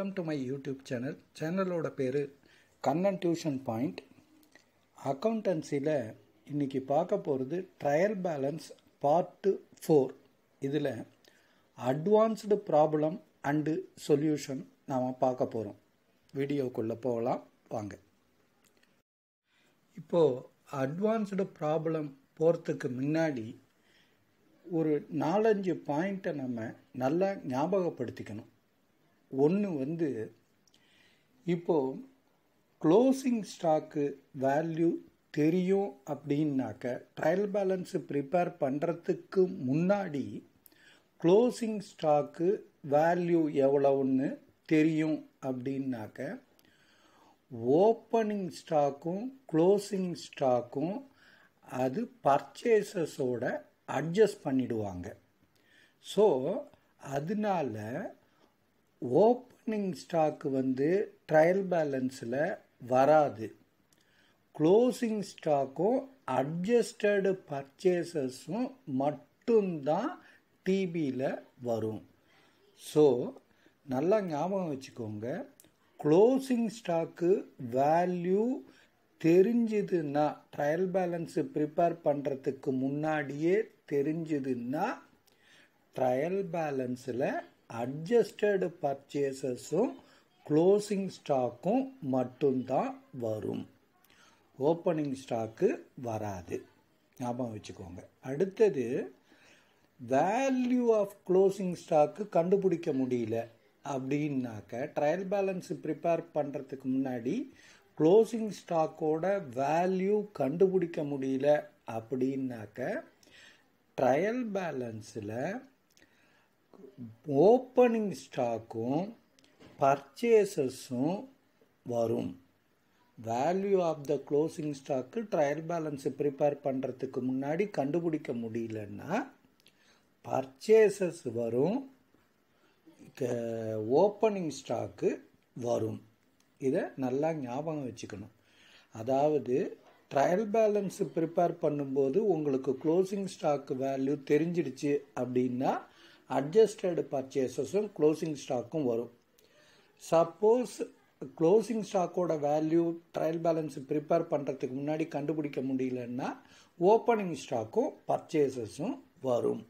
Welcome to my YouTube channel சேனலோட பேர் Kannan tuition point அக்கௌண்டன்சியில் இன்றைக்கி பார்க்க போகிறது ட்ரையல் பேலன்ஸ் பார்ட்டு ஃபோர் இதில் அட்வான்ஸ்டு ப்ராப்ளம் அண்டு சொல்யூஷன் நாம் பார்க்க போகிறோம் வீடியோக்குள்ளே போகலாம் வாங்க இப்போது அட்வான்ஸ்டு ப்ராப்ளம் போகிறதுக்கு முன்னாடி ஒரு நாலஞ்சு பாயிண்ட்டை நம்ம நல்லா ஞாபகப்படுத்திக்கணும் ஒன்று வந்து இப்போது க்ளோசிங் ஸ்டாக்கு வேல்யூ தெரியும் அப்படின்னாக்க ட்ரையல் பேலன்ஸு ப்ரிப்பேர் பண்ணுறதுக்கு முன்னாடி க்ளோசிங் ஸ்டாக்கு வேல்யூ எவ்வளவுன்னு தெரியும் அப்படின்னாக்க ஓப்பனிங் ஸ்டாக்கும் க்ளோசிங் ஸ்டாக்கும் அது பர்ச்சேசஸோட அட்ஜஸ்ட் பண்ணிடுவாங்க ஸோ அதனால ஓப்பனிங் ஸ்டாக் வந்து ட்ரையல் பேலன்ஸில் வராது க்ளோசிங் ஸ்டாக்கும் அட்ஜஸ்டடு பர்ச்சேசஸும் மட்டும்தான் டிபியில் வரும் ஸோ நல்லா ஞாபகம் வச்சுக்கோங்க க்ளோசிங் ஸ்டாக்கு வேல்யூ தெரிஞ்சதுன்னா ட்ரையல் பேலன்ஸு ப்ரிப்பேர் பண்ணுறதுக்கு முன்னாடியே தெரிஞ்சதுன்னா ட்ரையல் பேலன்ஸில் அட்ஜஸ்டடு பர்ச்சேசஸும் க்ளோசிங் ஸ்டாக்கும் மட்டும்தான் வரும் ஓப்பனிங் ஸ்டாக்கு வராது ஞாபகம் வச்சுக்கோங்க அடுத்தது வேல்யூ ஆஃப் க்ளோசிங் ஸ்டாக்கு கண்டுபிடிக்க முடியல அப்படின்னாக்க ட்ரையல் பேலன்ஸ் ப்ரிப்பேர் பண்ணுறதுக்கு முன்னாடி க்ளோசிங் ஸ்டாக்கோட வேல்யூ கண்டுபிடிக்க முடியல அப்படின்னாக்க ட்ரையல் பேலன்ஸில் ஓப்பனிங் ஸ்டாக்கும் பர்ச்சேசஸும் வரும் value of the closing stock trial பேலன்ஸை ப்ரிப்பேர் பண்ணுறதுக்கு முன்னாடி கண்டுபிடிக்க முடியலன்னா பர்ச்சேசஸ் வரும் ஓப்பனிங் ஸ்டாக்கு வரும் இதை நல்லா ஞாபகம் வச்சுக்கணும் அதாவது ட்ரையல் பேலன்ஸு ப்ரிப்பேர் பண்ணும்போது உங்களுக்கு க்ளோசிங் ஸ்டாக் வேல்யூ தெரிஞ்சிடுச்சு அப்படின்னா அட்ஜஸ்டட் பர்ச்சேசஸும் க்ளோசிங் ஸ்டாக்கும் வரும் சப்போஸ் க்ளோசிங் ஸ்டாக்கோட வேல்யூ ட்ரையல் பேலன்ஸ் ப்ரிப்பேர் பண்ணுறதுக்கு முன்னாடி கண்டுபிடிக்க முடியலன்னா ஓப்பனிங் ஸ்டாக்கும் பர்ச்சேசஸும் வரும்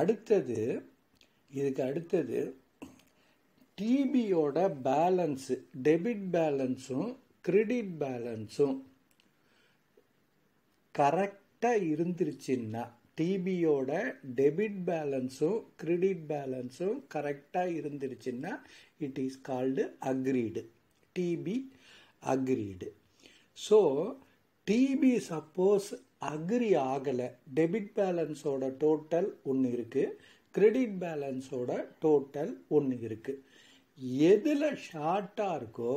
அடுத்தது இதுக்கு அடுத்தது டிபியோட பேலன்ஸு டெபிட் பேலன்ஸும் கிரெடிட் பேலன்ஸும் கரெக்டாக இருந்துருச்சுன்னா டிபியோட டெபிட் பேலன்ஸும் கிரெடிட் பேலன்ஸும் கரெக்டாக இருந்துருச்சுன்னா it is called agreed TB agreed so TB suppose agree ஆகலை டெபிட் பேலன்ஸோட டோட்டல் ஒன்று இருக்குது கிரெடிட் பேலன்ஸோட டோட்டல் ஒன்று இருக்குது எதில் ஷார்ட்டாக இருக்கோ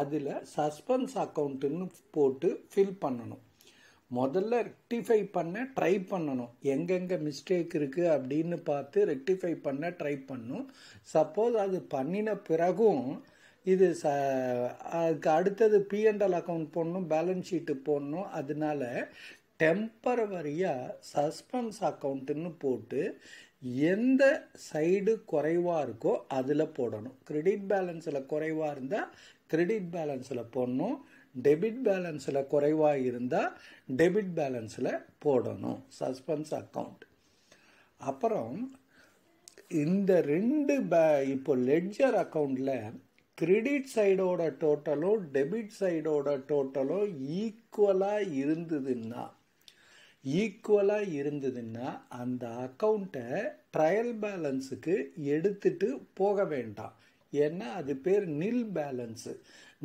அதில் சஸ்பென்ஸ் அக்கௌண்ட்டுன்னு போட்டு ஃபில் பண்ணணும் முதல்ல ரெக்டிஃபை பண்ண ட்ரை பண்ணணும் எங்கெங்கே மிஸ்டேக் இருக்குது அப்படின்னு பார்த்து ரெக்டிஃபை பண்ண ட்ரை பண்ணும் சப்போஸ் அது பண்ணின பிறகும் இது ச அதுக்கு அடுத்தது பிஎன்எல் அக்கௌண்ட் போடணும் பேலன்ஸ் ஷீட்டு போடணும் அதனால டெம்பரவரியாக சஸ்பென்ஸ் அக்கௌண்ட்டுன்னு போட்டு எந்த சைடு குறைவாக இருக்கோ அதில் போடணும் கிரெடிட் பேலன்ஸில் குறைவாக இருந்தால் கிரெடிட் பேலன்ஸில் போடணும் டெபிட் பேலன்ஸில் குறைவாக இருந்தால் டெபிட் பேலன்ஸில் போடணும் சஸ்பென்ஸ் அக்கௌண்ட் அப்புறம் இந்த ரெண்டு பே இப்போ லெட்ஜர் அக்கௌண்ட்டில் கிரெடிட் சைடோட டோட்டலும் டெபிட் சைடோட டோட்டலும் ஈக்குவலாக இருந்ததுன்னா ஈக்குவலாக இருந்ததுன்னா அந்த அக்கௌண்ட்டை ட்ரையல் பேலன்ஸுக்கு எடுத்துட்டு போக வேண்டாம் ஏன்னா அது பேர் நில் பேலன்ஸு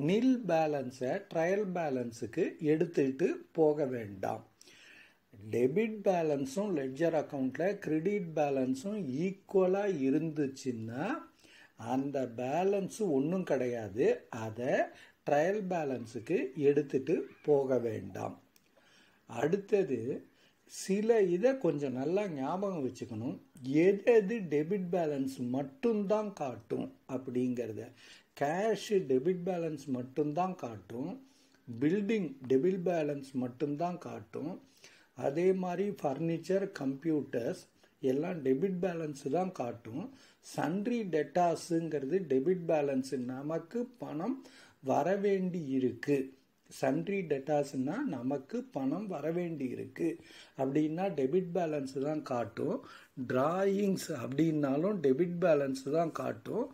நில் பேலன்ஸை ட்ரையல் பேலன்ஸுக்கு எடுத்துக்கிட்டு போக வேண்டாம் டெபிட் பேலன்ஸும் லெட்ஜர் அக்கௌண்ட்டில் கிரெடிட் பேலன்ஸும் ஈக்குவலாக இருந்துச்சுன்னா அந்த பேலன்ஸு ஒன்றும் கிடையாது அதை ட்ரையல் பேலன்ஸுக்கு எடுத்துகிட்டு போக வேண்டாம் அடுத்தது சில இதை கொஞ்சம் நல்லா ஞாபகம் வச்சுக்கணும் எது எது டெபிட் பேலன்ஸ் மட்டும்தான் காட்டும் அப்படிங்கிறத கேஷு டெபிட் பேலன்ஸ் மட்டும்தான் காட்டும் பில்டிங் டெபிட் பேலன்ஸ் மட்டும்தான் காட்டும் அதே மாதிரி ஃபர்னிச்சர் கம்ப்யூட்டர்ஸ் எல்லாம் டெபிட் பேலன்ஸ் தான் காட்டும் சன்றி டெட்டாஸுங்கிறது டெபிட் பேலன்ஸு நமக்கு பணம் வரவேண்டி இருக்கு சன்றி டெட்டாஸ்னால் நமக்கு பணம் வரவேண்டி இருக்கு அப்படின்னா டெபிட் பேலன்ஸ் தான் காட்டும் டிராயிங்ஸ் அப்படின்னாலும் டெபிட் பேலன்ஸ் தான் காட்டும்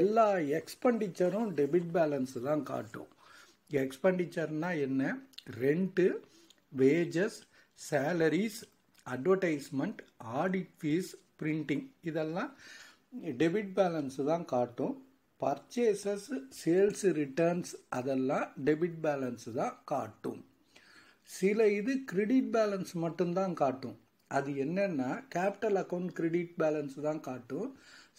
எல்லா எக்ஸ்பெண்டிச்சரும் டெபிட் பேலன்ஸ் தான் காட்டும் எக்ஸ்பெண்டிச்சர்னால் என்ன rent wages salaries advertisement audit fees printing இதெல்லாம் டெபிட் பேலன்ஸ் தான் காட்டும் பர்ச்சேசஸ் சேல்ஸ் ரிட்டர்ன்ஸ் அதெல்லாம் டெபிட் பேலன்ஸ் தான் காட்டும் சில இது கிரெடிட் பேலன்ஸ் மட்டும்தான் காட்டும் அது என்னென்னா கேபிட்டல் அக்கௌண்ட் கிரெடிட் பேலன்ஸ் தான் காட்டும்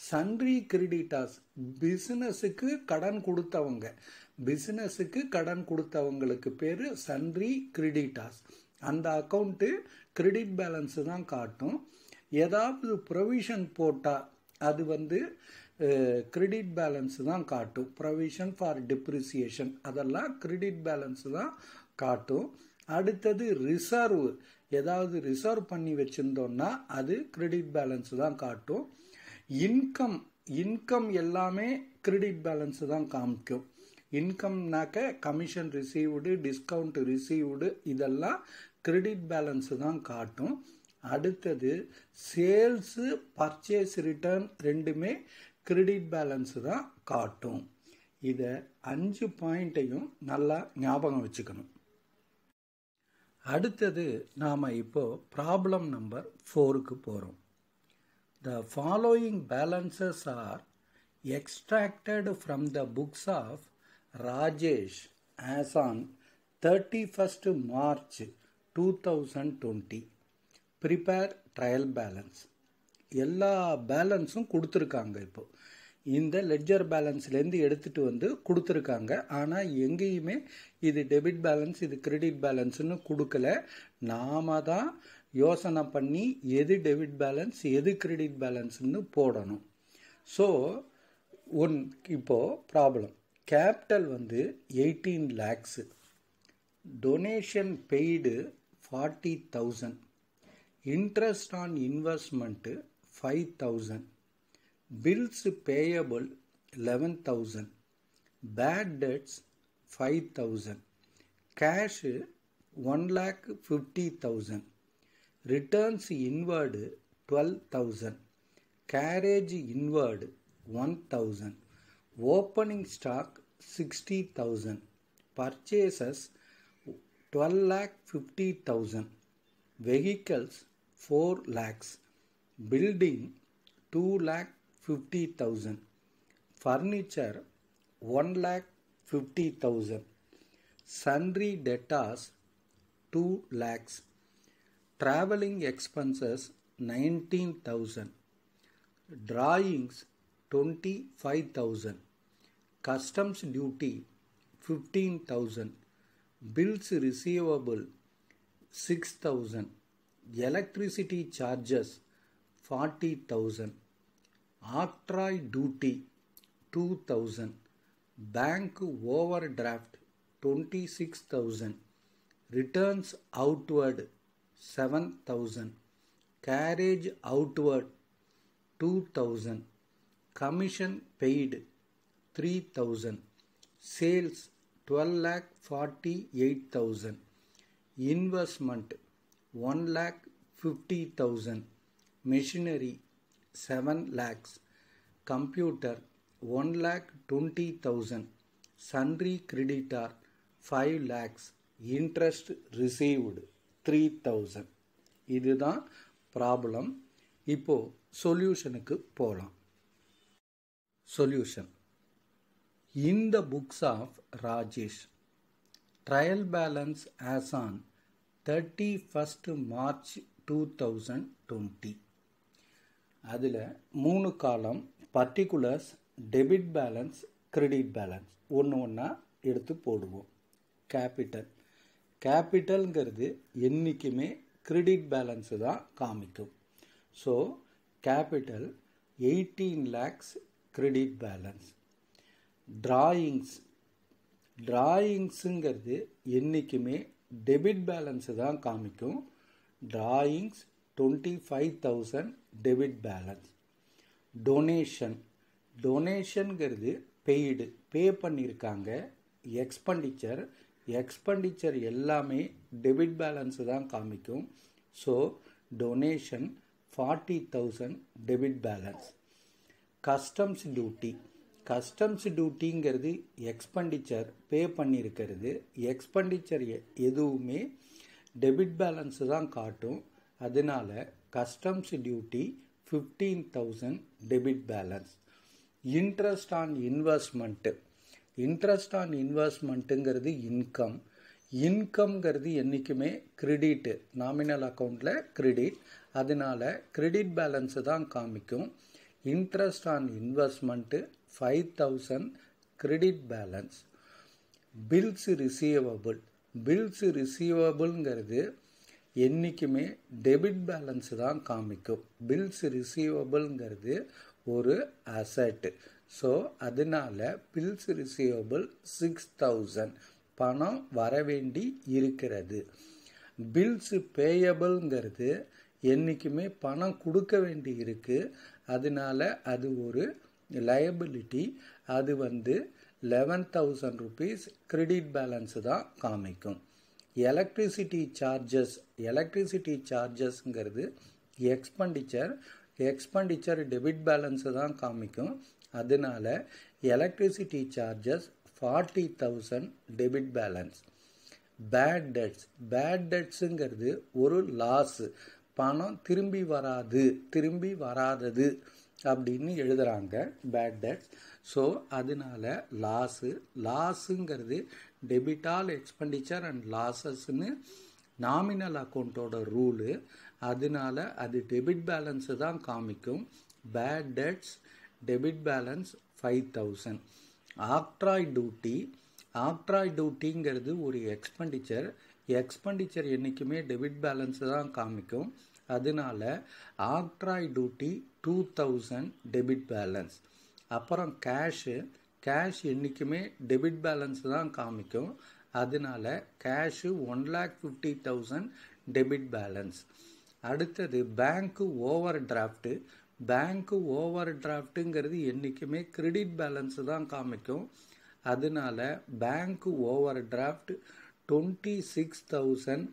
சன்றி கிரெடிட்டாஸ் பிஸ்னஸுக்கு கடன் கொடுத்தவங்க பிஸ்னஸுக்கு கடன் கொடுத்தவங்களுக்கு பேர் சன்றி கிரெடிட்டாஸ் அந்த அக்கௌண்ட்டு கிரெடிட் பேலன்ஸு தான் காட்டும் ஏதாவது ப்ரொவிஷன் போட்டால் அது வந்து கிரெடிட் பேலன்ஸு தான் காட்டும் ப்ரொவிஷன் ஃபார் டிப்ரிசியேஷன் அதெல்லாம் கிரெடிட் பேலன்ஸ் தான் காட்டும் அடுத்தது ரிசர்வ் ஏதாவது ரிசர்வ் பண்ணி வச்சுருந்தோன்னா அது கிரெடிட் பேலன்ஸ் தான் காட்டும் இன்கம் இன்கம் எல்லாமே கிரெடிட் பேலன்ஸ் தான் காமிக்கும் இன்கம்னாக்க கமிஷன் ரிசீவ்டு டிஸ்கவுண்ட் ரிசீவ்டு இதெல்லாம் கிரெடிட் பேலன்ஸ் தான் காட்டும் அடுத்தது சேல்ஸு பர்ச்சேஸ் ரிட்டர்ன் ரெண்டுமே கிரெடிட் பேலன்ஸ் தான் காட்டும் இதை அஞ்சு பாயிண்ட்டையும் நல்லா ஞாபகம் வச்சுக்கணும் அடுத்தது நாம் இப்போது ப்ராப்ளம் நம்பர் ஃபோருக்கு போகிறோம் The following balances are extracted from the books of Rajesh as on 31st March 2020. Prepare trial balance. எல்லா பேலன்ஸும் கொடுத்துருக்காங்க இப்போ இந்த லெட்ஜர் பேலன்ஸ்லேருந்து எடுத்துகிட்டு வந்து கொடுத்துருக்காங்க ஆனால் எங்கேயுமே இது டெபிட் பேலன்ஸ் இது கிரெடிட் பேலன்ஸ்னு கொடுக்கல நாம தான் யோசனை பண்ணி எது டெபிட் பேலன்ஸ் எது கிரெடிட் பேலன்ஸ்னு போடணும் ஸோ ஒன் இப்போது ப்ராப்ளம் கேபிட்டல் வந்து eighteen lakhs donation paid forty thousand interest on investment five thousand bills payable eleven thousand bad debts five thousand cash one lakh fifty thousand returns inward 12,000, carriage inward 1,000, opening stock 60,000, purchases 12 lakh 50,000, vehicles 4 lakhs, building 2 lakh 50,000, furniture 1 lakh 50,000, sundry debtors 2 lakhs traveling expenses 19000 drawings 25000 customs duty 15000 bills receivable 6000 electricity charges 40000 octroi duty 2000 bank overdraft 26000 returns outward 7000 carriage outward 2000 commission paid 3000 sales 12 lakh 48000 investment 1 lakh 50000 machinery 7 lakhs computer 1 lakh 20000 sundry creditor 5 lakhs interest received three thousand இதுதான் problem இப்போது சொல்யூஷனுக்கு போகலாம் solution இந்த books of Rajesh trial balance as on thirty first March two thousand twenty அதில் மூணு காலம் particulars debit balance credit balance ஒன்று ஒன்றா எடுத்து போடுவோம் கேபிட்டல் கேபிட்டல்ங்கிறது என்றைக்குமே கிரெடிட் பேலன்ஸு தான் காமிக்கும் so capital eighteen lakhs credit balance drawings ட்ராயிங்ஸுங்கிறது என்றைக்குமே டெபிட் பேலன்ஸு தான் காமிக்கும் drawings twenty five thousand debit balance donation டொனேஷனுங்கிறது பெய்டு பே பண்ணியிருக்காங்க எக்ஸ்பெண்டிச்சர் எக்ஸ்பெண்டிச்சர் எல்லாமே டெபிட் பேலன்ஸு தான் காமிக்கும் so donation forty thousand debit balance customs duty customs டியூட்டிங்கிறது எக்ஸ்பெண்டிச்சர் பே பண்ணியிருக்கிறது எக்ஸ்பெண்டிச்சர் எதுவுமே டெபிட் பேலன்ஸு தான் காட்டும் அதனால customs duty fifteen thousand debit balance interest on investment interest on இன்வெஸ்ட்மெண்ட்டுங்கிறது இன்கம் இன்கம்ங்கிறது என்றைக்குமே கிரெடிட்டு நாமினல் அக்கௌண்ட்டில் கிரெடிட் அதனால் கிரெடிட் பேலன்ஸு தான் காமிக்கும் interest on investment five thousand credit balance bills receivable bills ரிசீவபிள்ங்கிறது என்றைக்குமே டெபிட் பேலன்ஸு தான் காமிக்கும் பில்ஸ் ரிசீவபிள்ங்கிறது ஒரு அசட்டு ஸோ அதனால பில்ஸ் ரிசீவபிள் சிக்ஸ் தௌசண்ட் பணம் வரவேண்டி இருக்கிறது பில்ஸு பேயபிள்ங்கிறது என்றைக்குமே பணம் கொடுக்க வேண்டி இருக்குது அதனால அது ஒரு லயபிலிட்டி அது வந்து eleven thousand rupees credit balance தான் காமிக்கும் எலக்ட்ரிசிட்டி சார்ஜஸ் எலக்ட்ரிசிட்டி சார்ஜஸ்ங்கிறது எக்ஸ்பெண்டிச்சர் எக்ஸ்பெண்டிச்சர் டெபிட் பேலன்ஸு தான் காமிக்கும் அதனால electricity charges forty thousand debit balance bad debts bad டெட்ஸுங்கிறது ஒரு லாஸு பணம் திரும்பி வராது திரும்பி வராதது அப்படின்னு எழுதுகிறாங்க பேட் டெட்ஸ் ஸோ அதனால லாஸு லாஸுங்கிறது டெபிட் ஆல் எக்ஸ்பெண்டிச்சர் அண்ட் லாஸஸ்ன்னு நாமினல் அக்கௌண்ட்டோட ரூலு அதனால அது டெபிட் பேலன்ஸு தான் காமிக்கும் bad debts debit balance five thousand octroi duty octroi டியூட்டிங்கிறது ஒரு எக்ஸ்பெண்டிச்சர் எக்ஸ்பெண்டிச்சர் என்றைக்குமே டெபிட் பேலன்ஸு தான் காமிக்கும் அதனால octroi duty two thousand debit balance அப்புறம் கேஷு கேஷ் என்றைக்குமே டெபிட் பேலன்ஸ் தான் காமிக்கும் அதனால cash one lakh fifty thousand debit balance அடுத்தது bank overdraft bank over டிராஃப்ட்டுங்கிறது என்றைக்குமே கிரெடிட் பேலன்ஸு தான் காமிக்கும் அதனால bank overdraft twenty six thousand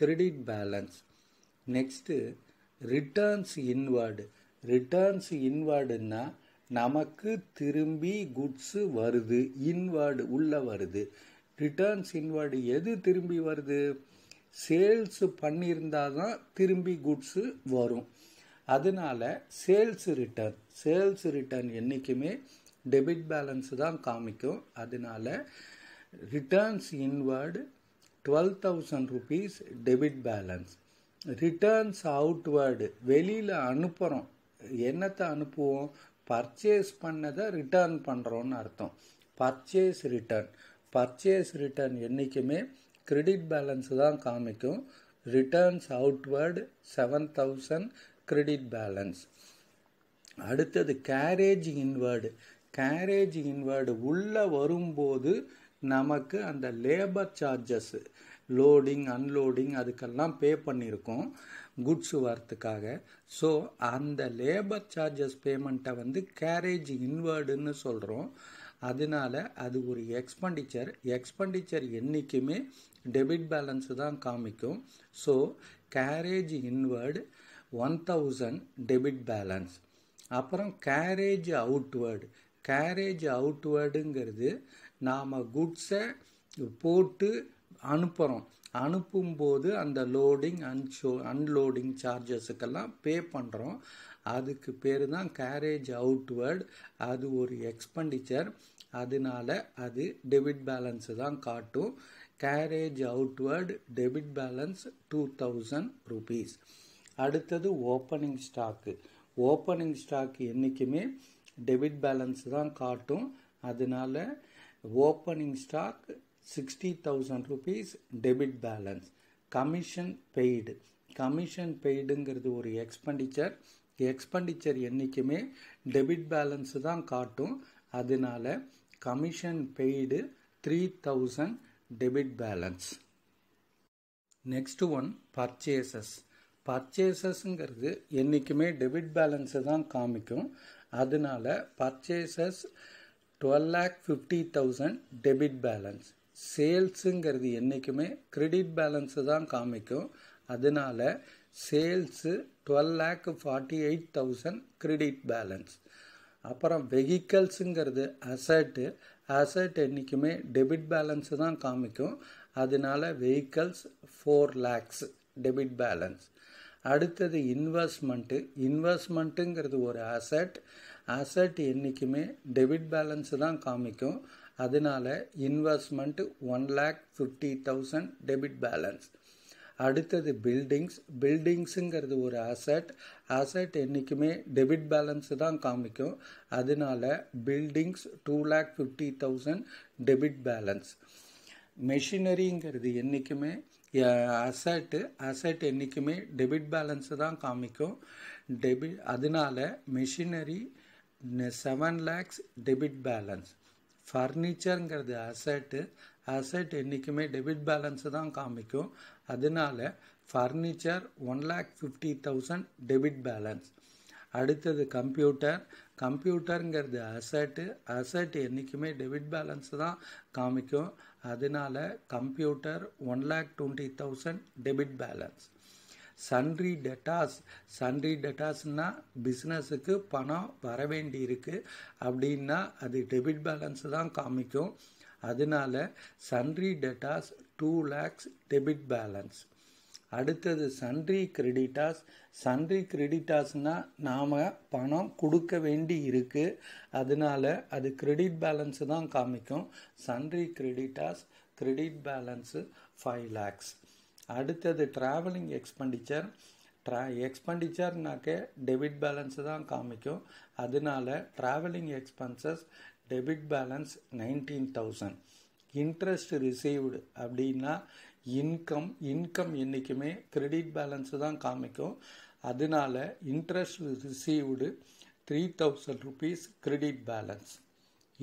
credit balance next returns inward returns இன்வார்டுன்னா நமக்கு திரும்பி குட்ஸு வருது இன்வார்டு உள்ளே வருது ரிட்டர்ன்ஸ் இன்வார்டு எது திரும்பி வருது சேல்ஸு பண்ணியிருந்தால் தான் திரும்பி குட்ஸு வரும் அதனால் சேல்ஸ் ரிட்டர்ன் சேல்ஸ் ரிட்டர்ன் என்றைக்குமே டெபிட் பேலன்ஸ் தான் காமிக்கும் அதனால் returns inward twelve thousand rupees debit balance returns outward வெளியில் அனுப்புகிறோம் என்னத்தை அனுப்புவோம் பர்ச்சேஸ் பண்ணதை ரிட்டர்ன் பண்ணுறோன்னு அர்த்தம் பர்ச்சேஸ் ரிட்டர்ன் பர்ச்சேஸ் ரிட்டர்ன் என்றைக்குமே கிரெடிட் பேலன்ஸ் தான் காமிக்கும் returns outward seven thousand credit balance அடுத்தது கேரேஜ் இன்வர்டு கேரேஜ் இன்வர்டு உள்ளே வரும்போது நமக்கு அந்த லேபர் சார்ஜஸ்ஸு லோடிங் அன்லோடிங் அதுக்கெல்லாம் பே பண்ணியிருக்கோம் குட்ஸ் வரத்துக்காக ஸோ அந்த லேபர் சார்ஜஸ் பேமெண்ட்டை வந்து கேரேஜ் இன்வர்டுன்னு சொல்கிறோம் அதனால் அது ஒரு எக்ஸ்பெண்டிச்சர் எக்ஸ்பெண்டிச்சர் என்றைக்குமே டெபிட் பேலன்ஸு தான் காமிக்கும் so carriage inward one thousand debit balance அப்புறம் கேரேஜ் அவுட்வேர்டு கேரேஜ் அவுட்வேர்டுங்கிறது நாம் குட்ஸை போட்டு அனுப்புகிறோம் அனுப்பும்போது அந்த லோடிங் அன்ஷோ அன்லோடிங் சார்ஜஸுக்கெல்லாம் பே பண்ணுறோம் அதுக்கு பேர் தான் கேரேஜ் அவுட்வர்ட் அது ஒரு எக்ஸ்பெண்டிச்சர் அதனால அது டெபிட் பேலன்ஸு தான் காட்டும் carriage outward debit balance two thousand rupees அடுத்தது ஓப்பனிங் ஸ்டாக்கு ஓப்பனிங் ஸ்டாக் என்றைக்குமே டெபிட் பேலன்ஸ் தான் காட்டும் அதனால opening stock sixty thousand rupees debit balance commission paid commission பெய்டுங்கிறது ஒரு எக்ஸ்பெண்டிச்சர் எக்ஸ்பெண்டிச்சர் என்றைக்குமே டெபிட் பேலன்ஸு தான் காட்டும் அதனால commission paid three thousand debit balance next one purchases பர்ச்சேசஸ்ங்கிறது என்றைக்குமே டெபிட் பேலன்ஸு தான் காமிக்கும் அதனால purchases twelve lakh fifty thousand debit balance சேல்ஸுங்கிறது என்றைக்குமே கிரெடிட் பேலன்ஸு தான் காமிக்கும் அதனால sales twelve lakh forty eight thousand credit balance அப்புறம் வெஹிக்கல்ஸுங்கிறது அசட்டு அசட் என்றைக்குமே டெபிட் பேலன்ஸு தான் காமிக்கும் அதனால vehicles four lakhs debit balance அடுத்தது இன்வெஸ்ட்மெண்ட்டு இன்வெஸ்ட்மெண்ட்டுங்கிறது ஒரு அசட் அசட் என்றைக்குமே டெபிட் பேலன்ஸு தான் காமிக்கும் அதனால investment one lakh fifty thousand debit balance அடுத்தது பில்டிங்ஸ் பில்டிங்ஸுங்கிறது ஒரு அசட் அசட் என்றைக்குமே டெபிட் பேலன்ஸு தான் காமிக்கும் அதனால buildings two lakh fifty thousand debit balance மெஷினரிங்கிறது என்றைக்குமே அசட்டு அசட் என்றைக்குமே டெபிட் பேலன்ஸு தான் காமிக்கும் டெபிட் அதனால machinery seven lakhs debit balance ஃபர்னிச்சருங்கிறது அசட்டு அசெட் என்றைக்குமே டெபிட் பேலன்ஸு தான் காமிக்கும் அதனால furniture one lakh fifty thousand debit balance அடுத்தது கம்ப்யூட்டர் கம்ப்யூட்டருங்கிறது அசட்டு அசட் என்றைக்குமே டெபிட் பேலன்ஸ் தான் காமிக்கும் அதனால computer one lakh twenty thousand debit balance sundry debtors sundry டெட்டாஸ்னால் பிஸ்னஸுக்கு பணம் வர வேண்டி இருக்குது அப்படின்னா அது டெபிட் பேலன்ஸ் தான் காமிக்கும் அதனால sundry debtors two lakhs debit balance அடுத்தது சன்றி கிரெடிட்டாஸ் சன்றி கிரெடிட்டாஸ்னால் நாம் பணம் கொடுக்க வேண்டி இருக்குது அதனால அது கிரெடிட் பேலன்ஸு தான் காமிக்கும் sundry creditors credit balance five lakhs அடுத்தது ட்ராவலிங் எக்ஸ்பெண்டிச்சர் ட்ரா எக்ஸ்பெண்டிச்சர்னாக்கே டெபிட் பேலன்ஸு தான் காமிக்கும் அதனால travelling expenses debit balance nineteen thousand interest received அப்படின்னா இன்கம் இன்கம் என்றைக்குமே கிரெடிட் பேலன்ஸு தான் காமிக்கும் அதனால interest received three thousand rupees credit balance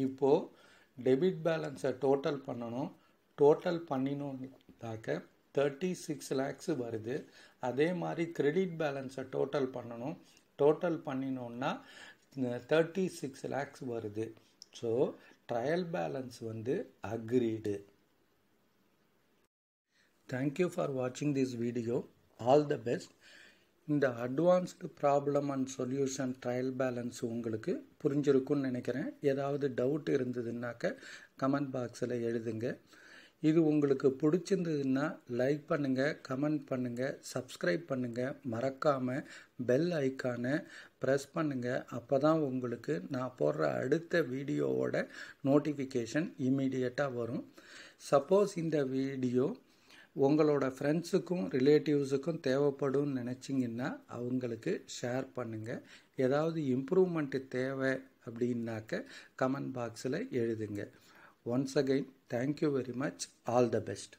இப்போது டெபிட் பேலன்ஸை டோட்டல் பண்ணணும் டோட்டல் பண்ணினோம்னாக்க தேர்ட்டி சிக்ஸ் லேக்ஸ் வருது அதே மாதிரி கிரெடிட் பேலன்ஸை டோட்டல் பண்ணணும் டோட்டல் பண்ணினோன்னா தேர்ட்டி சிக்ஸ் லேக்ஸ் வருது ஸோ ட்ரையல் பேலன்ஸ் வந்து அக்ரீடு தேங்க்யூ ஃபார் வாட்சிங் this video all the best இந்த advanced problem and solution trial balance உங்களுக்கு புரிஞ்சிருக்கும்னு நினைக்கிறேன் ஏதாவது டவுட் இருந்ததுன்னாக்க கமெண்ட் பாக்ஸில் எழுதுங்க இது உங்களுக்கு பிடிச்சிருந்ததுன்னா லைக் பண்ணுங்கள் கமெண்ட் பண்ணுங்கள் சப்ஸ்கிரைப் பண்ணுங்கள் மறக்காமல் பெல் ஐக்கானை ப்ரெஸ் பண்ணுங்கள் அப்போ தான் உங்களுக்கு நான் போடுற அடுத்த வீடியோவோட நோட்டிஃபிகேஷன் இமீடியட்டாக வரும் சப்போஸ் இந்த வீடியோ உங்களோட ஃப்ரெண்ட்ஸுக்கும் ரிலேட்டிவ்ஸுக்கும் தேவைப்படும்னு நினச்சிங்கன்னா அவங்களுக்கு ஷேர் பண்ணுங்கள் ஏதாவது இம்ப்ரூவ்மெண்ட்டு தேவை அப்படின்னாக்க கமெண்ட் பாக்ஸில் எழுதுங்க once again Thank you very much. All the best.